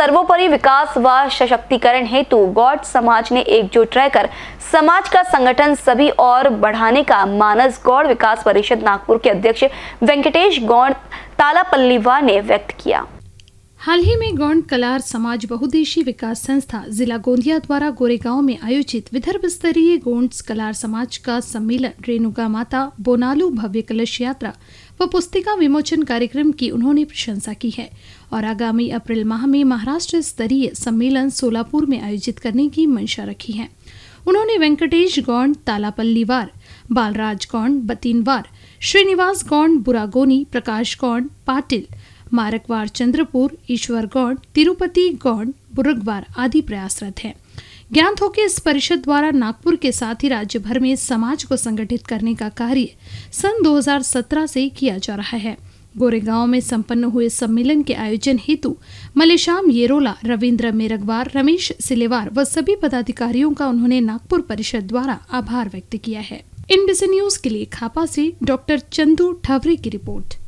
सर्वोपरि विकास व सशक्तिकरण हेतु गौड समाज ने एकजुट रहकर समाज का संगठन सभी और बढ़ाने का मानस गौड़ विकास परिषद नागपुर के अध्यक्ष वेंकटेश गौड़ तालापल्लीवा ने व्यक्त किया हाल ही में गौंड कलार समाज बहुदेशी विकास संस्था जिला गोंदिया द्वारा गोरेगांव में आयोजित विदर्भ स्तरीय गोंड कलार समाज का सम्मेलन रेणुका माता बोनालू भव्य कलश यात्रा व पुस्तिका विमोचन कार्यक्रम की उन्होंने प्रशंसा की है और आगामी अप्रैल माह में महाराष्ट्र स्तरीय सम्मेलन सोलापुर में आयोजित करने की मंशा रखी है उन्होंने वेंकटेश गौंड तालापल्लीवार बालराज गौंड बतीनवार श्रीनिवास गौंड बुरागोनी प्रकाश गौंड पाटिल मारकवाड़ चंद्रपुर गौड़ तिरुपति गौड़ बुरगवार आदि प्रयासरत हैं ज्ञात हो कि इस परिषद द्वारा नागपुर के साथ ही राज्य भर में समाज को संगठित करने का कार्य सन 2017 से किया जा रहा है गोरेगांव में संपन्न हुए सम्मेलन के आयोजन हेतु मलेशाम येरोला रविंद्र मेरगवार रमेश सिलेवार व सभी पदाधिकारियों का उन्होंने नागपुर परिषद द्वारा आभार व्यक्त किया है इन बीसी न्यूज के लिए खापा से डॉक्टर चंदू ठावरे की रिपोर्ट